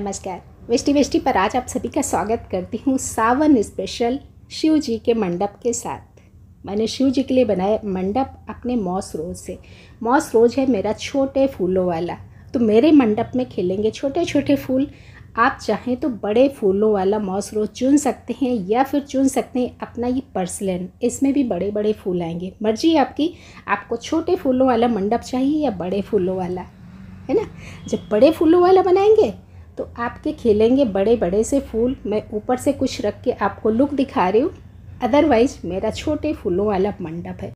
नमस्कार वेष्टि वेष्टि पर आज आप सभी का स्वागत करती हूँ सावन स्पेशल शिव जी के मंडप के साथ मैंने शिव जी के लिए बनाया मंडप अपने मॉस रोज से मॉस रोज है मेरा छोटे फूलों वाला तो मेरे मंडप में खिलेंगे छोटे छोटे फूल आप चाहें तो बड़े फूलों वाला मॉस रोज चुन सकते हैं या फिर चुन सकते हैं अपना ये पर्सलन इसमें भी बड़े बड़े फूल आएंगे मर्जी आपकी आपको छोटे फूलों वाला मंडप चाहिए या बड़े फूलों वाला है ना जब बड़े फूलों वाला बनाएंगे तो आपके खिलेंगे बड़े बड़े से फूल मैं ऊपर से कुछ रख के आपको लुक दिखा रही हूँ अदरवाइज़ मेरा छोटे फूलों वाला मंडप है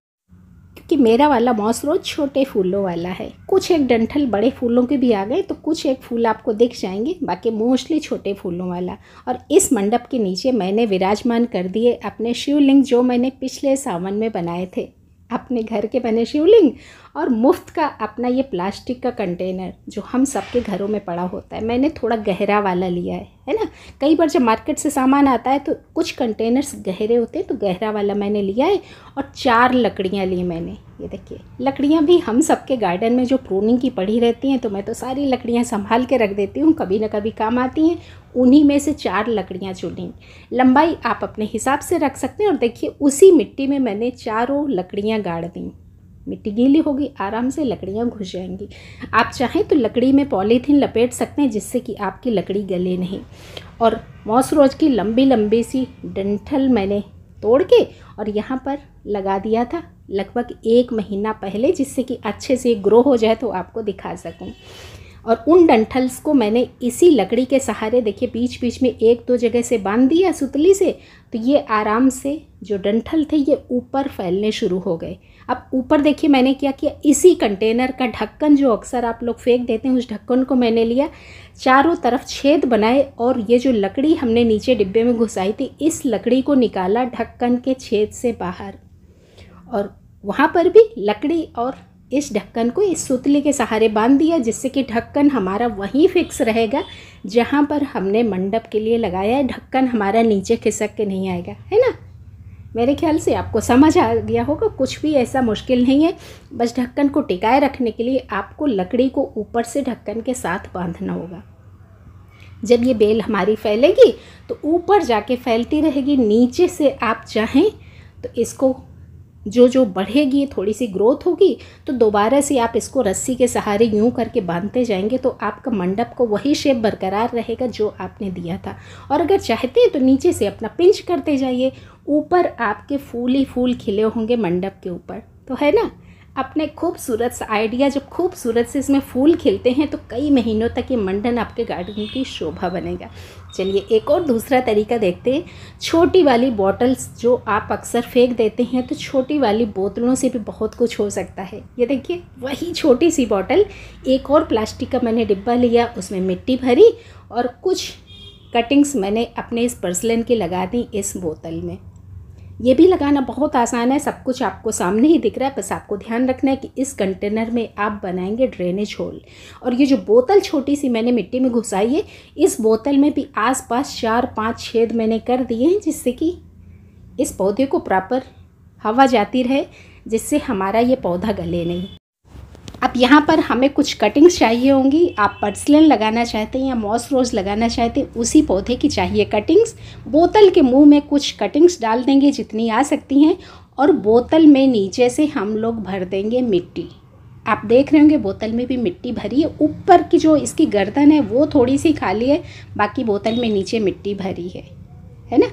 क्योंकि मेरा वाला मॉस रोज छोटे फूलों वाला है कुछ एक डंठल बड़े फूलों के भी आ गए तो कुछ एक फूल आपको दिख जाएंगे बाकी मोस्टली छोटे फूलों वाला और इस मंडप के नीचे मैंने विराजमान कर दिए अपने शिवलिंग जो मैंने पिछले सावन में बनाए थे अपने घर के बने शिवलिंग और मुफ्त का अपना ये प्लास्टिक का कंटेनर जो हम सबके घरों में पड़ा होता है मैंने थोड़ा गहरा वाला लिया है है ना कई बार जब मार्केट से सामान आता है तो कुछ कंटेनर्स गहरे होते हैं तो गहरा वाला मैंने लिया है और चार लकड़ियाँ ली मैंने ये देखिए लकड़ियाँ भी हम सबके गार्डन में जो प्रोनिंग की पड़ी रहती हैं तो मैं तो सारी लकड़ियाँ संभाल के रख देती हूँ कभी ना कभी काम आती हैं उन्हीं में से चार लकड़ियाँ चुनी लंबाई आप अपने हिसाब से रख सकते हैं और देखिए उसी मिट्टी में मैंने चारों लकड़ियाँ गाड़ दी मिट्टी गीली होगी आराम से लकड़ियाँ घुस जाएंगी आप चाहें तो लकड़ी में पॉलीथीन लपेट सकते हैं जिससे कि आपकी लकड़ी गले नहीं और मॉस रोज की लंबी लंबी सी डंठल मैंने तोड़ के और यहाँ पर लगा दिया था लगभग एक महीना पहले जिससे कि अच्छे से ग्रो हो जाए तो आपको दिखा सकूँ और उन डंठल्स को मैंने इसी लकड़ी के सहारे देखिए बीच बीच में एक दो जगह से बांध दिया सुतली से तो ये आराम से जो डंठल थे ये ऊपर फैलने शुरू हो गए अब ऊपर देखिए मैंने किया कि इसी कंटेनर का ढक्कन जो अक्सर आप लोग फेंक देते हैं उस ढक्कन को मैंने लिया चारों तरफ छेद बनाए और ये जो लकड़ी हमने नीचे डिब्बे में घुसाई थी इस लकड़ी को निकाला ढक्कन के छेद से बाहर और वहाँ पर भी लकड़ी और इस ढक्कन को इस सुतली के सहारे बांध दिया जिससे कि ढक्कन हमारा वहीं फिक्स रहेगा जहाँ पर हमने मंडप के लिए लगाया है ढक्कन हमारा नीचे खिसक के नहीं आएगा है ना मेरे ख्याल से आपको समझ आ गया होगा कुछ भी ऐसा मुश्किल नहीं है बस ढक्कन को टिकाए रखने के लिए आपको लकड़ी को ऊपर से ढक्कन के साथ बांधना होगा जब ये बेल हमारी फैलेगी तो ऊपर जाके फैलती रहेगी नीचे से आप चाहें तो इसको जो जो बढ़ेगी थोड़ी सी ग्रोथ होगी तो दोबारा से आप इसको रस्सी के सहारे यूं करके बांधते जाएंगे तो आपका मंडप को वही शेप बरकरार रहेगा जो आपने दिया था और अगर चाहते हैं तो नीचे से अपना पिंच करते जाइए ऊपर आपके फूल ही फूल खिले होंगे मंडप के ऊपर तो है ना अपने खूबसूरत सा आइडिया जब खूबसूरत से इसमें फूल खिलते हैं तो कई महीनों तक ये मंडन आपके गार्डन की शोभा बनेगा चलिए एक और दूसरा तरीका देखते हैं छोटी वाली बॉटल्स जो आप अक्सर फेंक देते हैं तो छोटी वाली बोतलों से भी बहुत कुछ हो सकता है ये देखिए वही छोटी सी बॉटल एक और प्लास्टिक का मैंने डिब्बा लिया उसमें मिट्टी भरी और कुछ कटिंग्स मैंने अपने इस पर्सलन की लगा दी इस बोतल में ये भी लगाना बहुत आसान है सब कुछ आपको सामने ही दिख रहा है बस आपको ध्यान रखना है कि इस कंटेनर में आप बनाएंगे ड्रेनेज होल और ये जो बोतल छोटी सी मैंने मिट्टी में घुसाई है इस बोतल में भी आसपास चार पाँच छेद मैंने कर दिए हैं जिससे कि इस पौधे को प्रॉपर हवा जाती रहे जिससे हमारा ये पौधा गले नहीं अब यहाँ पर हमें कुछ कटिंग्स चाहिए होंगी आप पर्सलिन लगाना चाहते हैं या मॉस रोज़ लगाना चाहते हैं उसी पौधे की चाहिए कटिंग्स बोतल के मुंह में कुछ कटिंग्स डाल देंगे जितनी आ सकती हैं और बोतल में नीचे से हम लोग भर देंगे मिट्टी आप देख रहे होंगे बोतल में भी मिट्टी भरी है ऊपर की जो इसकी गर्दन है वो थोड़ी सी खाली है बाकी बोतल में नीचे मिट्टी भरी है है ना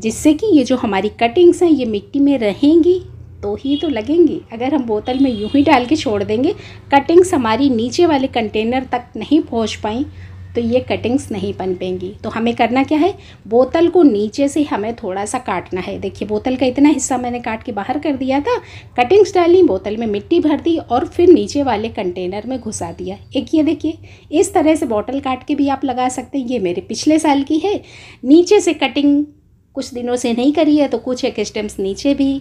जिससे कि ये जो हमारी कटिंग्स हैं ये मिट्टी में रहेंगी तो ही तो लगेंगी अगर हम बोतल में यूं ही डाल के छोड़ देंगे कटिंग्स हमारी नीचे वाले कंटेनर तक नहीं पहुंच पाई तो ये कटिंग्स नहीं बन पेंगी तो हमें करना क्या है बोतल को नीचे से हमें थोड़ा सा काटना है देखिए बोतल का इतना हिस्सा मैंने काट के बाहर कर दिया था कटिंग्स डाली बोतल में मिट्टी भर दी और फिर नीचे वाले कंटेनर में घुसा दिया एक ये देखिए इस तरह से बोतल काट के भी आप लगा सकते हैं ये मेरे पिछले साल की है नीचे से कटिंग कुछ दिनों से नहीं करी है तो कुछ एक स्टेम्स नीचे भी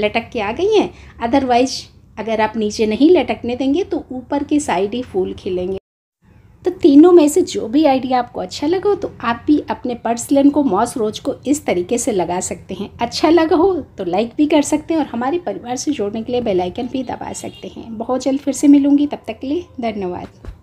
लटक के आ गई हैं अदरवाइज अगर आप नीचे नहीं लटकने देंगे तो ऊपर की साइड ही फूल खिलेंगे तो तीनों में से जो भी आइडिया आपको अच्छा लगा हो तो आप भी अपने पर्सलन को मॉस रोज को इस तरीके से लगा सकते हैं अच्छा लगा हो तो लाइक भी कर सकते हैं और हमारे परिवार से जोड़ने के लिए बेलाइकन भी दबा सकते हैं बहुत जल्द फिर से मिलूंगी तब तक के लिए धन्यवाद